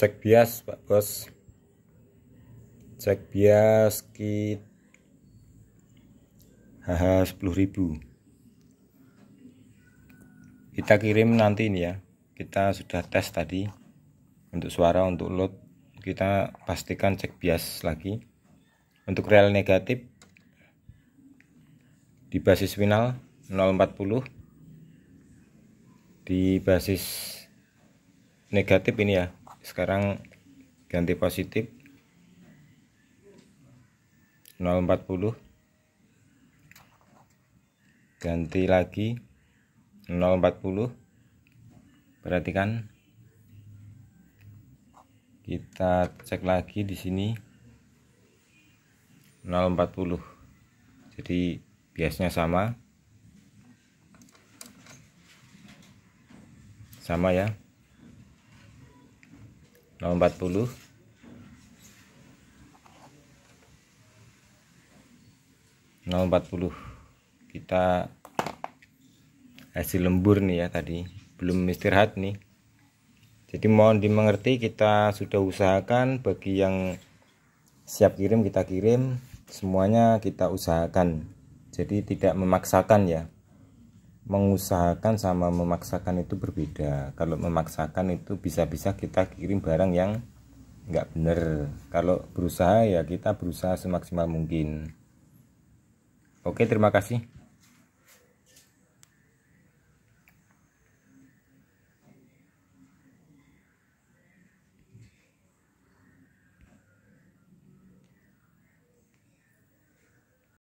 cek bias pak bos cek bias kit haha 10.000 kita kirim nanti ini ya kita sudah tes tadi untuk suara untuk load kita pastikan cek bias lagi untuk real negatif di basis final 040 di basis negatif ini ya sekarang ganti positif 040 ganti lagi 040 perhatikan kita cek lagi di sini 040 jadi biasanya sama sama ya nomor 40 nomor 40 kita hasil lembur nih ya tadi belum istirahat nih jadi mohon dimengerti kita sudah usahakan bagi yang siap kirim kita kirim semuanya kita usahakan jadi tidak memaksakan ya mengusahakan sama memaksakan itu berbeda kalau memaksakan itu bisa-bisa kita kirim barang yang nggak bener kalau berusaha ya kita berusaha semaksimal mungkin oke terima kasih